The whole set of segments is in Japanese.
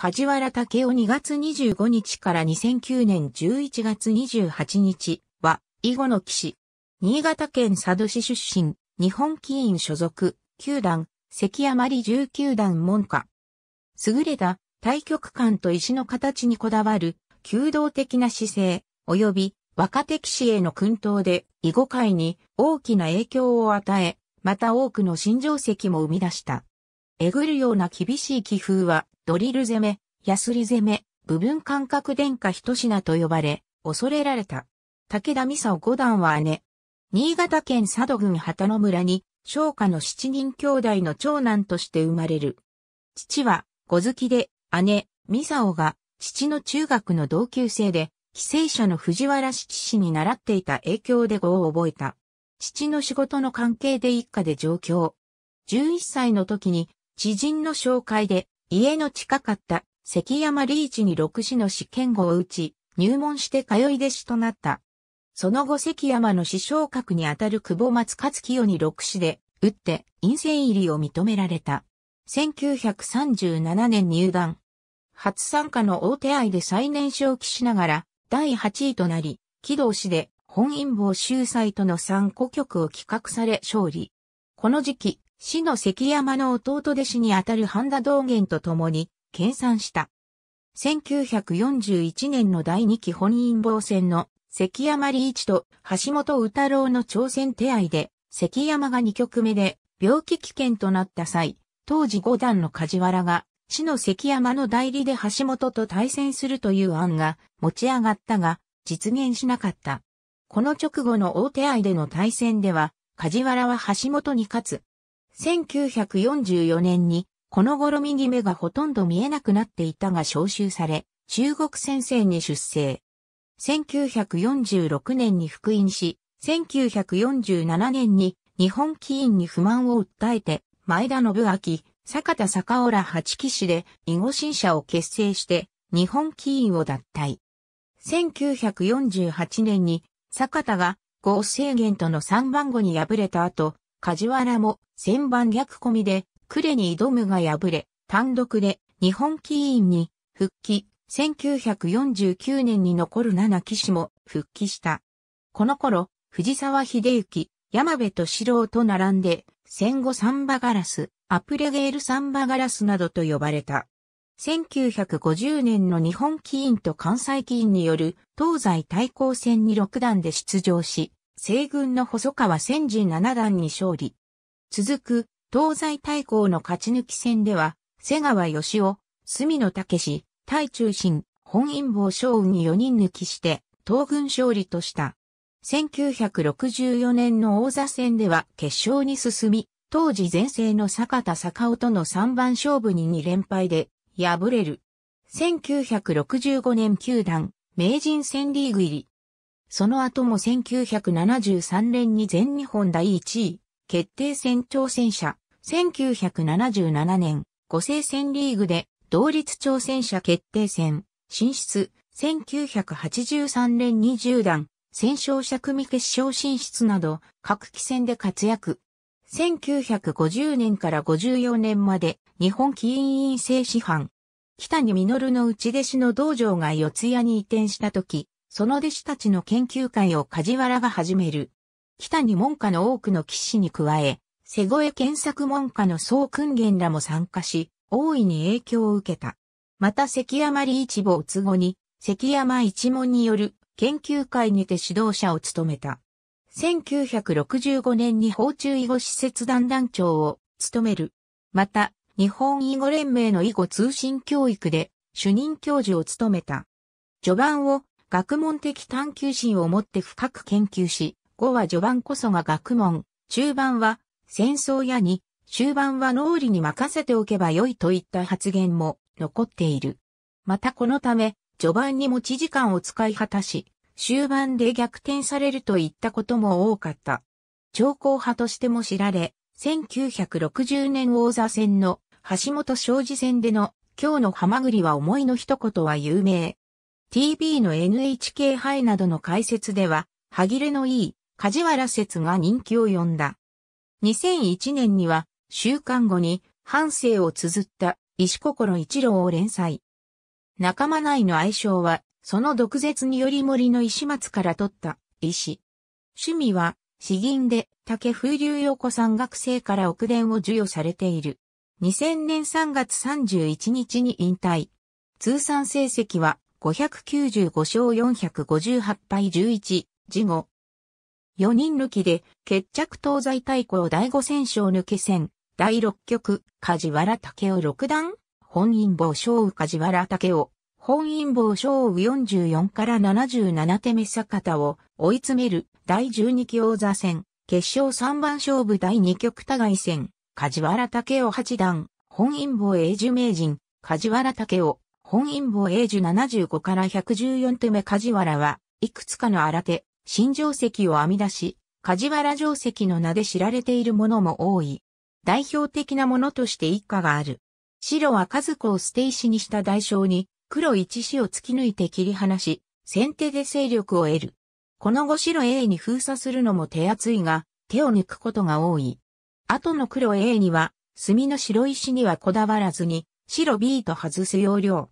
梶原武雄2月25日から2009年11月28日は、囲碁の騎士。新潟県佐渡市出身、日本棋院所属、球団、関山里十九段門下。優れた、対局感と石の形にこだわる、弓道的な姿勢、及び若手騎士への訓導で、囲碁界に大きな影響を与え、また多くの新定石も生み出した。えぐるような厳しい気風は、ドリル攻め、ヤスリ攻め、部分感覚殿下一品と呼ばれ、恐れられた。武田美佐五段は姉。新潟県佐渡郡旗野村に、商家の七人兄弟の長男として生まれる。父は、小月で、姉、美佐が、父の中学の同級生で、寄生者の藤原七氏に習っていた影響で語を覚えた。父の仕事の関係で一家で上京。11歳の時に、知人の紹介で、家の近かった関山リーチに六子の試験後を打ち、入門して通い弟子となった。その後関山の師匠格にあたる久保松勝清に六子で、打って陰性入りを認められた。1937年入団。初参加の大手愛で最年少期しながら、第8位となり、起道氏で本因坊秀才との参考曲を企画され勝利。この時期、死の関山の弟弟子にあたる半田道元と共に、研鑽した。1941年の第2期本因坊戦の関山リ一と橋本宇太郎の挑戦手合で、関山が2局目で病気危険となった際、当時五段の梶原が、死の関山の代理で橋本と対戦するという案が持ち上がったが、実現しなかった。この直後の大手合での対戦では、梶原は橋本に勝つ、1944年に、この頃右目がほとんど見えなくなっていたが召集され、中国先生に出生。1946年に復員し、1947年に日本起院に不満を訴えて、前田信明、坂田坂浦八騎士で囲碁新社を結成して、日本起院を脱退。1948年に、坂田が合制限との3番後に敗れた後、梶原も千番逆込みで呉に挑むが敗れ、単独で日本棋院に復帰、1949年に残る七騎士も復帰した。この頃、藤沢秀幸、山部敏郎と並んで、戦後サンバガラス、アプレゲールサンバガラスなどと呼ばれた。1950年の日本棋院と関西棋院による東西対抗戦に6段で出場し、西軍の細川千人七段に勝利。続く、東西対抗の勝ち抜き戦では、瀬川義雄、隅野武史、大中心、本因坊将雲に4人抜きして、東軍勝利とした。1964年の王座戦では決勝に進み、当時前世の坂田坂尾との3番勝負に2連敗で、敗れる。1965年球団、名人戦リーグ入り。その後も1973年に全日本第1位、決定戦挑戦者、1977年、五星戦リーグで、同率挑戦者決定戦、進出、1983年20段、戦勝者組決勝進出など、各期戦で活躍。1950年から54年まで、日本起因院制師範。北に実の内弟子の道場が四谷に移転した時、その弟子たちの研究会を梶原が始める。北に門下の多くの騎士に加え、瀬越検索門下の総訓言らも参加し、大いに影響を受けた。また関山里一坊都後に、関山一門による研究会にて指導者を務めた。1965年に法中囲碁施設団団長を務める。また、日本囲碁連盟の囲碁通信教育で主任教授を務めた。序盤を学問的探求心を持って深く研究し、後は序盤こそが学問、中盤は戦争やに、終盤は脳裏に任せておけばよいといった発言も残っている。またこのため、序盤に持ち時間を使い果たし、終盤で逆転されるといったことも多かった。長考派としても知られ、1960年王座戦の橋本昭治戦での今日のハマグリは思いの一言は有名。TV の NHK 杯などの解説では、歯切れのいい梶原説が人気を呼んだ。2001年には、週刊後に半生を綴った石心一郎を連載。仲間内の愛称は、その毒舌により森の石松から取った石。趣味は、詩吟で竹風流横山学生から奥伝を授与されている。2000年3月31日に引退。通算成績は595勝458敗11、事後。4人抜きで、決着東西対抗第5戦勝抜け戦、第6局、梶原武雄六段、本因坊勝負梶原武雄、本因坊勝負44から77手目坂田を追い詰める第12期王座戦、決勝3番勝負第2局互い戦、梶原武雄八段、本因坊永寿名人、梶原武雄、本因坊永寿75から114手目梶原は、いくつかの新手、新定石を編み出し、梶原定石の名で知られているものも多い。代表的なものとして一家がある。白は和子を捨て石にした代償に、黒一子を突き抜いて切り離し、先手で勢力を得る。この後白 A に封鎖するのも手厚いが、手を抜くことが多い。後の黒 A には、墨の白石にはこだわらずに、白 B と外す要領。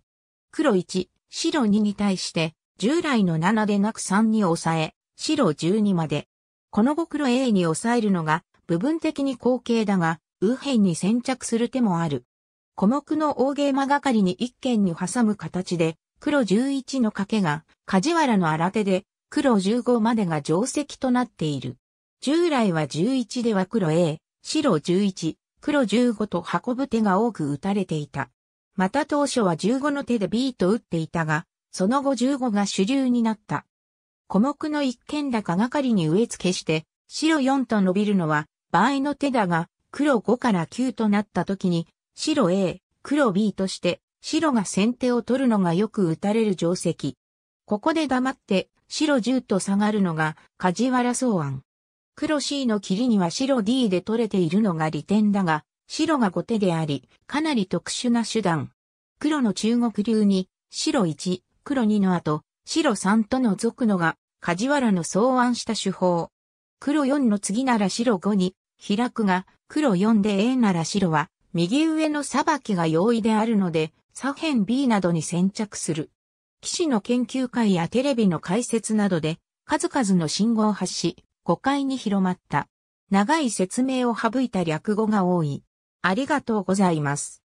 黒1、白2に対して、従来の7でなく3に抑え、白12まで。この後黒 A に抑えるのが、部分的に後継だが、右辺に先着する手もある。小目の大ゲーマがかりに一軒に挟む形で、黒11の掛けが、梶原の新手で、黒15までが定石となっている。従来は11では黒 A、白11、黒15と運ぶ手が多く打たれていた。また当初は15の手でビート打っていたが、その後15が主流になった。古目の一軒高がかりに植え付けして、白4と伸びるのは、場合の手だが、黒5から9となった時に、白 A、黒 B として、白が先手を取るのがよく打たれる定石。ここで黙って、白10と下がるのが、梶原草案。黒 C の切りには白 D で取れているのが利点だが、白が後手であり、かなり特殊な手段。黒の中国流に、白1、黒2の後、白3との続のが、梶原の草案した手法。黒4の次なら白5に、開くが、黒4で A なら白は、右上の裁きが容易であるので、左辺 B などに先着する。騎士の研究会やテレビの解説などで、数々の信号を発し、誤解に広まった。長い説明を省いた略語が多い。ありがとうございます。